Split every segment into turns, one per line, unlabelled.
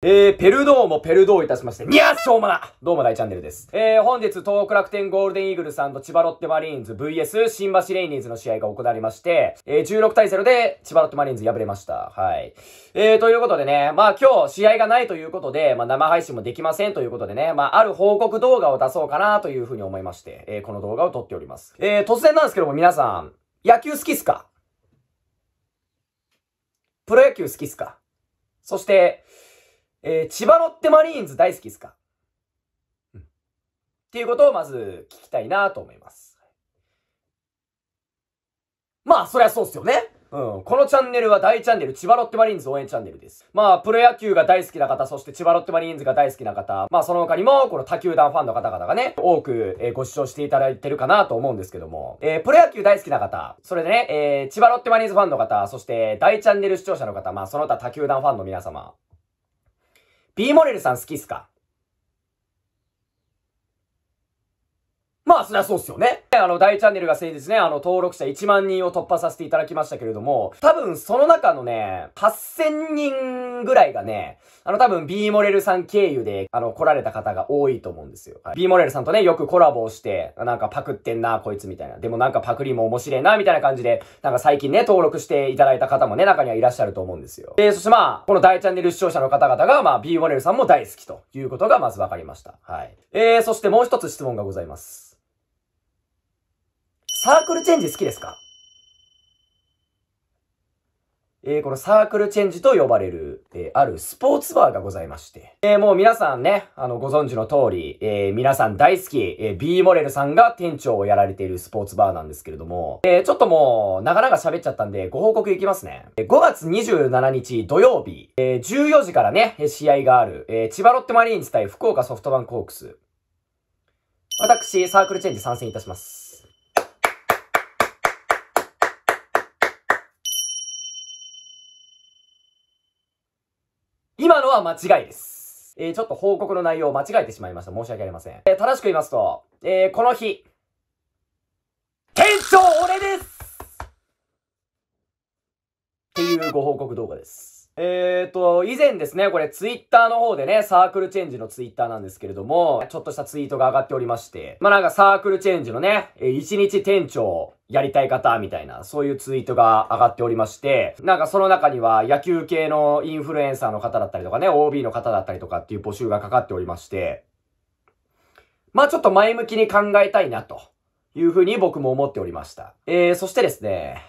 えー、ペルドーもペルドーいたしまして、ニャーしょうもなどうも大チャンネルです。えー、本日、東北楽天ゴールデンイーグルさんと千葉ロッテマリーンズ VS 新橋レイニーズの試合が行われまして、えー、16対0で千葉ロッテマリーンズ敗れました。はい。えー、ということでね、まあ今日試合がないということで、まあ生配信もできませんということでね、まあある報告動画を出そうかなというふうに思いまして、えー、この動画を撮っております。えー、突然なんですけども皆さん、野球好きっすかプロ野球好きっすかそして、えー、千葉ロッテマリーンズ大好きですか、うん、っていうことをまず聞きたいなと思います。まあ、そりゃそうっすよね。うん。このチャンネルは大チャンネル、千葉ロッテマリーンズ応援チャンネルです。まあ、プロ野球が大好きな方、そして千葉ロッテマリーンズが大好きな方、まあ、その他にも、この他球団ファンの方々がね、多く、えー、ご視聴していただいてるかなと思うんですけども、えー、プロ野球大好きな方、それでね、えー、千葉ロッテマリーンズファンの方、そして大チャンネル視聴者の方、まあ、その他他球団ファンの皆様、B モレルさん好きっすかまあ、そりゃそうっすよね。あの、大チャンネルが先日ね、あの、登録者1万人を突破させていただきましたけれども、多分その中のね、8000人ぐらいがね、あの、多分 B モレルさん経由で、あの、来られた方が多いと思うんですよ。はい、B モレルさんとね、よくコラボをして、なんかパクってんな、こいつみたいな。でもなんかパクリも面白いな、みたいな感じで、なんか最近ね、登録していただいた方もね、中にはいらっしゃると思うんですよ。で、そしてまあ、この大チャンネル視聴者の方々が、まあ、B モレルさんも大好きということがまず分かりました。はい。えー、そしてもう一つ質問がございます。サークルチェンジ好きですかえー、このサークルチェンジと呼ばれる、えー、あるスポーツバーがございまして。えー、もう皆さんね、あの、ご存知の通り、え皆さん大好き、え B モレルさんが店長をやられているスポーツバーなんですけれども、えちょっともう、なかなか喋っちゃったんで、ご報告いきますね。え5月27日土曜日、え14時からね、試合がある、え千葉ロッテマリーンズ対福岡ソフトバンクホークス。私、サークルチェンジ参戦いたします。のは間違いです。えー、ちょっと報告の内容を間違えてしまいました。申し訳ありません。えー、正しく言いますと、えー、この日、店長俺ですっていうご報告動画です。えーと、以前ですね、これツイッターの方でね、サークルチェンジのツイッターなんですけれども、ちょっとしたツイートが上がっておりまして、まあなんかサークルチェンジのね、1日店長やりたい方みたいな、そういうツイートが上がっておりまして、なんかその中には野球系のインフルエンサーの方だったりとかね、OB の方だったりとかっていう募集がかかっておりまして、まあちょっと前向きに考えたいなというふうに僕も思っておりました。えー、そしてですね、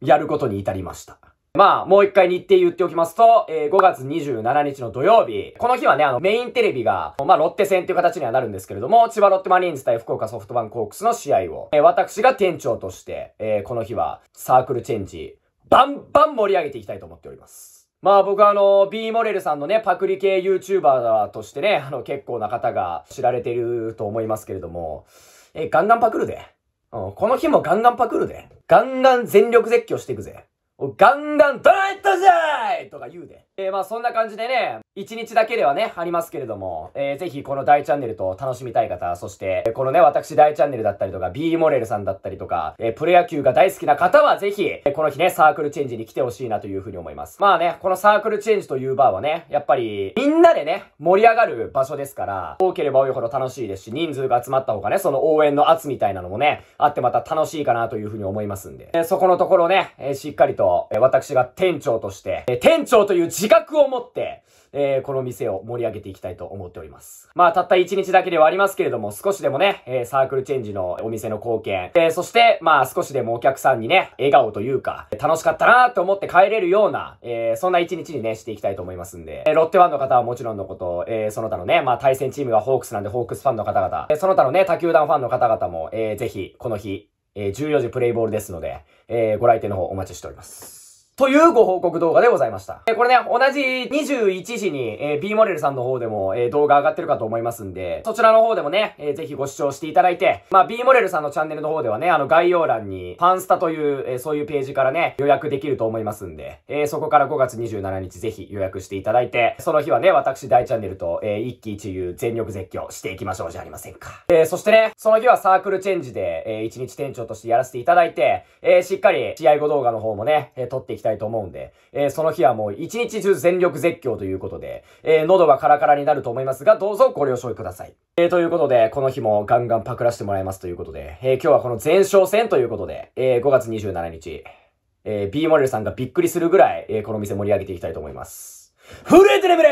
やることに至りました。まあ、もう一回日程言っておきますと、えー、5月27日の土曜日、この日はね、あの、メインテレビが、まあ、ロッテ戦という形にはなるんですけれども、千葉ロッテマリーンズ対福岡ソフトバンクホークスの試合を、えー、私が店長として、えー、この日は、サークルチェンジ、バンバン盛り上げていきたいと思っております。まあ僕はあの、B モレルさんのね、パクリ系 YouTuber としてね、あの結構な方が知られてると思いますけれども、え、ガンガンパクるで。うん、この日もガンガンパクるで。ガンガン全力絶叫していくぜ。ガンガン、どライったじゃいとか言うで。えー、まあそんな感じでね、一日だけではね、ありますけれども、えー、ぜひこの大チャンネルと楽しみたい方、そして、このね、私大チャンネルだったりとか、B モレルさんだったりとか、えー、プロ野球が大好きな方はぜひ、この日ね、サークルチェンジに来てほしいなというふうに思います。まあね、このサークルチェンジというバーはね、やっぱり、みんなでね、盛り上がる場所ですから、多ければ多いほど楽しいですし、人数が集まった方がね、その応援の圧みたいなのもね、あってまた楽しいかなというふうに思いますんで、えー、そこのところね、えー、しっかりと、えー、私が店長として、えー、店長という自覚を持って、えー、この店を盛り上げていきたいと思っております。まあ、たった1日だけではありますけれども、少しでもね、えー、サークルチェンジのお店の貢献、えー、そして、まあ、少しでもお客さんにね、笑顔というか、楽しかったなと思って帰れるような、えー、そんな1日にね、していきたいと思いますんで、えー、ロッテファンの方はもちろんのこと、えー、その他のね、まあ、対戦チームがホークスなんで、ホークスファンの方々、えー、その他のね、他球団ファンの方々も、えー、ぜひ、この日、えー、14時プレイボールですので、えー、ご来店の方お待ちしております。というご報告動画でございました。えこれね、同じ21時に、えー、B モデルさんの方でも、えー、動画上がってるかと思いますんで、そちらの方でもね、えー、ぜひご視聴していただいて、まあ、B モデルさんのチャンネルの方ではね、あの概要欄に、ファンスタという、えー、そういうページからね、予約できると思いますんで、えそこから5月27日ぜひ予約していただいて、その日はね、私大チャンネルと、え一喜一憂全力絶叫していきましょうじゃありませんか。えそしてね、その日はサークルチェンジで、え1日店長としてやらせていただいて、えしっかり試合後動画の方もね、え撮っていきたいたいと思うんで、えー、その日はもう一日中全力絶叫ということで、えー、喉はカラカラになると思いますが、どうぞご了承ください。えー、ということで、この日もガンガンパクらせてもらいますということで、えー、今日はこの前哨戦ということで、えー、5月27日、えー、B モデルさんがびっくりするぐらい、えー、この店盛り上げていきたいと思います。震えて眠れ